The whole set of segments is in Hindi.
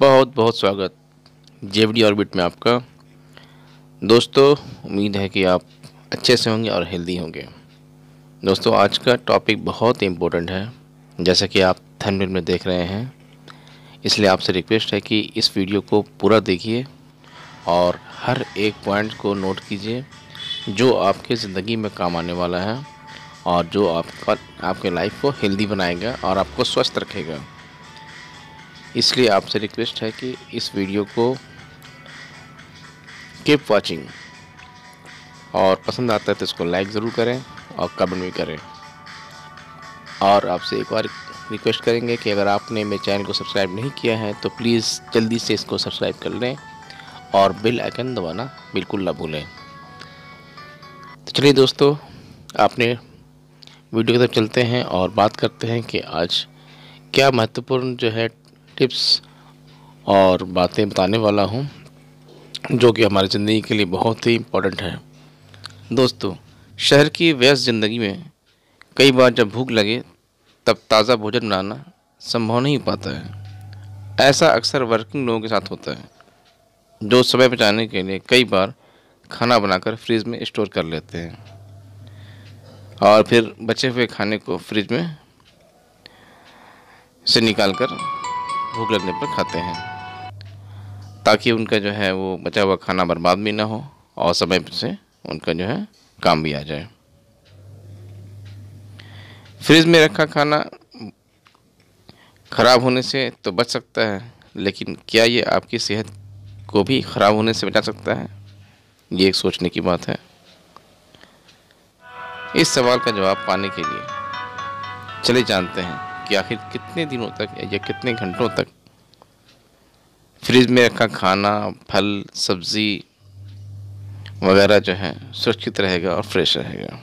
बहुत बहुत स्वागत जेवडी ऑर्बिट में आपका दोस्तों उम्मीद है कि आप अच्छे से होंगे और हेल्दी होंगे दोस्तों आज का टॉपिक बहुत ही इम्पोर्टेंट है जैसा कि आप थंबनेल में देख रहे हैं इसलिए आपसे रिक्वेस्ट है कि इस वीडियो को पूरा देखिए और हर एक पॉइंट को नोट कीजिए जो आपके ज़िंदगी में काम आने वाला है और जो आपका आपके लाइफ को हेल्दी बनाएगा और आपको स्वस्थ रखेगा इसलिए आपसे रिक्वेस्ट है कि इस वीडियो को कीप वॉचिंग और पसंद आता है तो इसको लाइक ज़रूर करें और कमेंट भी करें और आपसे एक बार रिक्वेस्ट करेंगे कि अगर आपने मेरे चैनल को सब्सक्राइब नहीं किया है तो प्लीज़ जल्दी से इसको सब्सक्राइब कर लें और बेल आइकन दबाना बिल्कुल ना भूलें तो चलिए दोस्तों आपने वीडियो की तरफ चलते हैं और बात करते हैं कि आज क्या महत्वपूर्ण जो है टिप्स और बातें बताने वाला हूँ जो कि हमारी ज़िंदगी के लिए बहुत ही इम्पोर्टेंट है दोस्तों शहर की व्यस्त ज़िंदगी में कई बार जब भूख लगे तब ताज़ा भोजन बनाना संभव नहीं हो पाता है ऐसा अक्सर वर्किंग लोगों के साथ होता है जो समय बचाने के लिए कई बार खाना बनाकर फ्रिज में स्टोर कर लेते हैं और फिर बचे हुए खाने को फ्रिज में से निकाल कर भूख लगने पर खाते हैं ताकि उनका जो है वो बचा हुआ खाना बर्बाद भी ना हो और समय से उनका जो है काम भी आ जाए फ्रिज में रखा खाना ख़राब होने से तो बच सकता है लेकिन क्या ये आपकी सेहत को भी ख़राब होने से बचा सकता है ये एक सोचने की बात है इस सवाल का जवाब पाने के लिए चले जानते हैं कि आखिर कितने दिनों तक या कितने घंटों तक फ्रिज में रखा खाना फल सब्ज़ी वगैरह जो है सुरक्षित रहेगा और फ्रेश रहेगा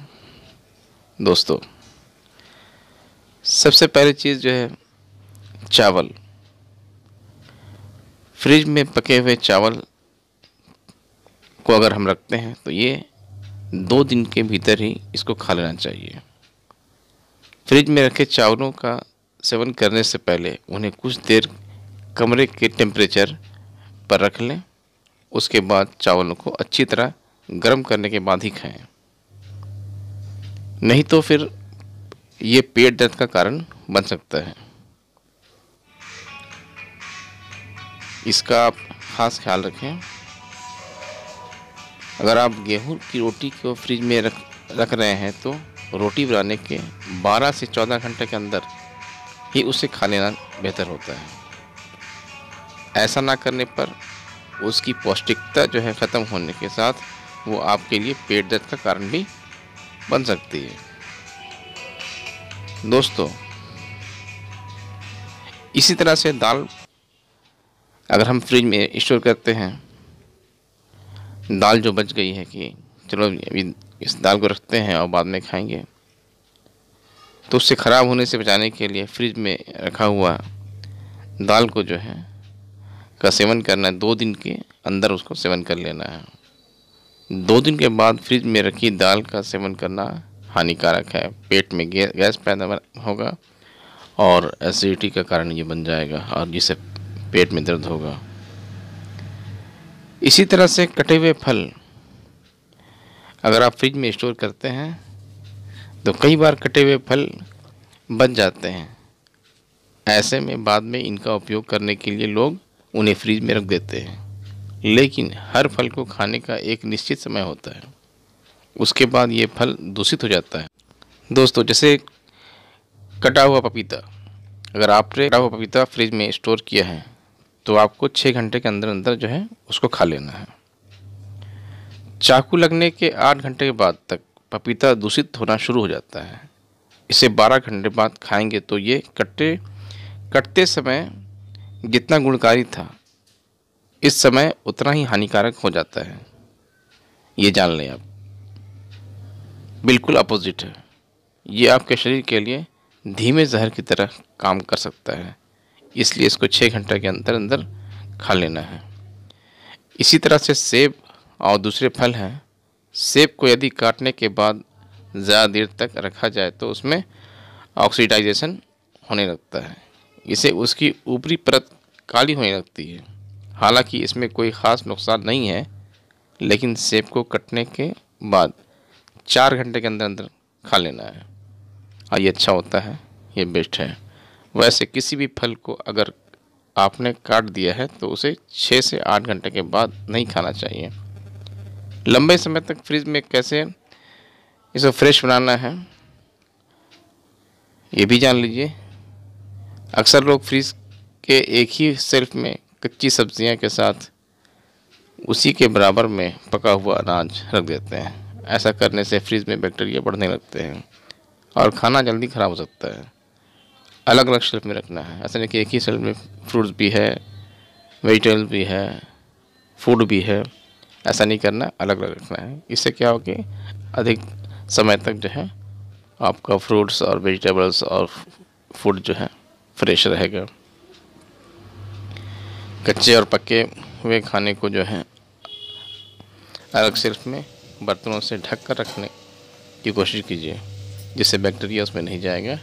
दोस्तों सबसे पहली चीज़ जो है चावल फ्रिज में पके हुए चावल को अगर हम रखते हैं तो ये दो दिन के भीतर ही इसको खा लेना चाहिए फ्रिज में रखे चावलों का सेवन करने से पहले उन्हें कुछ देर कमरे के टेम्परेचर पर रख लें उसके बाद चावलों को अच्छी तरह गर्म करने के बाद ही खाएं नहीं तो फिर ये पेट दर्द का कारण बन सकता है इसका आप ख़ास ख्याल रखें अगर आप गेहूं की रोटी को फ्रिज में रख रख रहे हैं तो रोटी बनाने के 12 से 14 घंटे के अंदर ही उसे खा लेना बेहतर होता है ऐसा ना करने पर उसकी पौष्टिकता जो है ख़त्म होने के साथ वो आपके लिए पेट दर्द का कारण भी बन सकती है दोस्तों इसी तरह से दाल अगर हम फ्रिज में स्टोर करते हैं दाल जो बच गई है कि चलो अभी इस दाल को रखते हैं और बाद में खाएंगे तो उससे ख़राब होने से बचाने के लिए फ्रिज में रखा हुआ दाल को जो है का सेवन करना है दो दिन के अंदर उसको सेवन कर लेना है दो दिन के बाद फ्रिज में रखी दाल का सेवन करना हानिकारक है पेट में गैस पैदा होगा और एसिडिटी का कारण ये बन जाएगा और जिससे पेट में दर्द होगा इसी तरह से कटे हुए फल अगर आप फ्रिज में स्टोर करते हैं तो कई बार कटे हुए फल बच जाते हैं ऐसे में बाद में इनका उपयोग करने के लिए लोग उन्हें फ्रिज में रख देते हैं लेकिन हर फल को खाने का एक निश्चित समय होता है उसके बाद ये फल दूषित हो जाता है दोस्तों जैसे कटा हुआ पपीता अगर आपने कटा हुआ पपीता फ्रिज में स्टोर किया है तो आपको छः घंटे के अंदर अंदर जो है उसको खा लेना है चाकू लगने के आठ घंटे के बाद तक पपीता दूषित होना शुरू हो जाता है इसे 12 घंटे बाद खाएंगे तो ये कट्टे कटते समय जितना गुणकारी था इस समय उतना ही हानिकारक हो जाता है ये जान लें आप बिल्कुल अपोजिट है ये आपके शरीर के लिए धीमे जहर की तरह काम कर सकता है इसलिए इसको छः घंटे के अंदर अंदर खा लेना है इसी तरह से सेब और दूसरे फल हैं सेब को यदि काटने के बाद ज़्यादा देर तक रखा जाए तो उसमें ऑक्सीडाइजेशन होने लगता है इसे उसकी ऊपरी परत काली होने लगती है हालांकि इसमें कोई ख़ास नुकसान नहीं है लेकिन सेब को कटने के बाद चार घंटे के अंदर अंदर खा लेना है और ये अच्छा होता है ये बेस्ट है वैसे किसी भी फल को अगर आपने काट दिया है तो उसे छः से आठ घंटे के बाद नहीं खाना चाहिए लंबे समय तक फ्रिज में कैसे इसे फ्रेश बनाना है ये भी जान लीजिए अक्सर लोग फ्रिज के एक ही सेल्फ में कच्ची सब्जियां के साथ उसी के बराबर में पका हुआ अनाज रख देते हैं ऐसा करने से फ्रिज में बैक्टीरिया बढ़ने लगते हैं और खाना जल्दी ख़राब हो सकता है अलग अलग शेल्फ में रखना है ऐसा नहीं कि एक ही शेल्फ में फ्रूट्स भी है वेजिटेबल भी है फूड भी है ऐसा नहीं करना अलग अलग रखना है इससे क्या हो कि अधिक समय तक जो है आपका फ्रूट्स और वेजिटेबल्स और फूड जो है फ्रेश रहेगा कच्चे और पक्के हुए खाने को जो है अलग सिर्फ में बर्तनों से ढक कर रखने की कोशिश कीजिए जिससे बैक्टीरिया उसमें नहीं जाएगा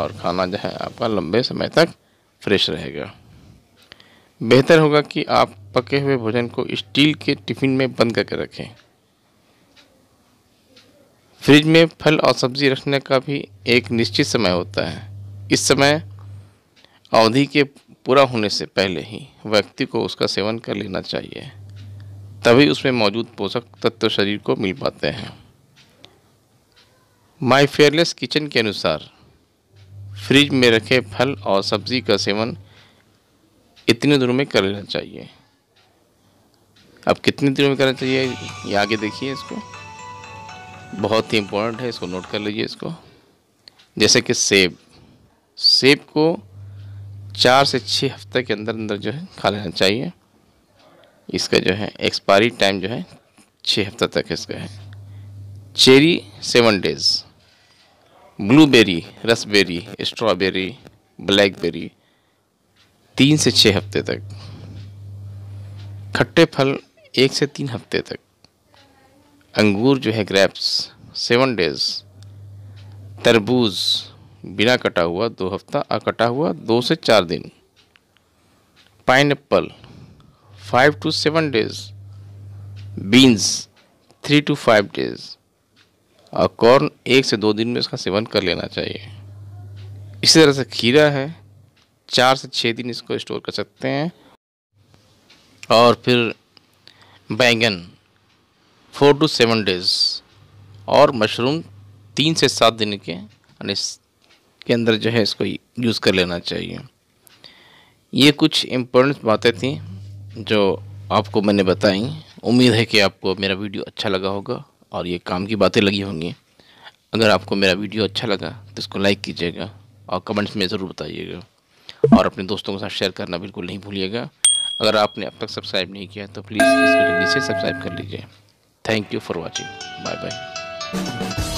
और खाना जो है आपका लंबे समय तक फ्रेश रहेगा बेहतर होगा कि आप पके हुए भोजन को स्टील के टिफिन में बंद करके रखें फ्रिज में फल और सब्जी रखने का भी एक निश्चित समय होता है इस समय अवधि के पूरा होने से पहले ही व्यक्ति को उसका सेवन कर लेना चाहिए तभी उसमें मौजूद पोषक तत्व शरीर को मिल पाते हैं माय फेयरलेस किचन के अनुसार फ्रिज में रखे फल और सब्जी का सेवन इतनी दिनों में कर लेना चाहिए अब कितने दिनों में करना चाहिए ये आगे देखिए इसको बहुत ही इम्पोर्टेंट है इसको नोट कर लीजिए इसको जैसे कि सेब सेब को चार से छः हफ्ते के अंदर अंदर जो है खा लेना चाहिए इसका जो है एक्सपायरी टाइम जो है छः हफ्ते तक इसका है cherry seven days blueberry raspberry strawberry blackberry तीन से छः हफ्ते तक खट्टे फल एक से तीन हफ्ते तक अंगूर जो है ग्रेप्स सेवन डेज तरबूज बिना कटा हुआ दो हफ्ता और कटा हुआ दो से चार दिन pineapple five two seven days beans three two five days और कॉर्न एक से दो दिन में इसका सेवन कर लेना चाहिए इसी तरह से खीरा है चार से छः दिन इसको स्टोर कर सकते हैं और फिर बैंगन फोर टू सेवन डेज और मशरूम तीन से सात दिन के के अंदर जो है इसको यूज़ कर लेना चाहिए ये कुछ इम्पोर्टेंट बातें थी जो आपको मैंने बताई उम्मीद है कि आपको मेरा वीडियो अच्छा लगा होगा और ये काम की बातें लगी होंगी अगर आपको मेरा वीडियो अच्छा लगा तो इसको लाइक कीजिएगा और कमेंट्स में ज़रूर बताइएगा और अपने दोस्तों के साथ शेयर करना बिल्कुल नहीं भूलिएगा अगर आपने अब तक सब्सक्राइब नहीं किया तो प्लीज़ इसको जल्दी से सब्सक्राइब कर लीजिए thank you for watching bye bye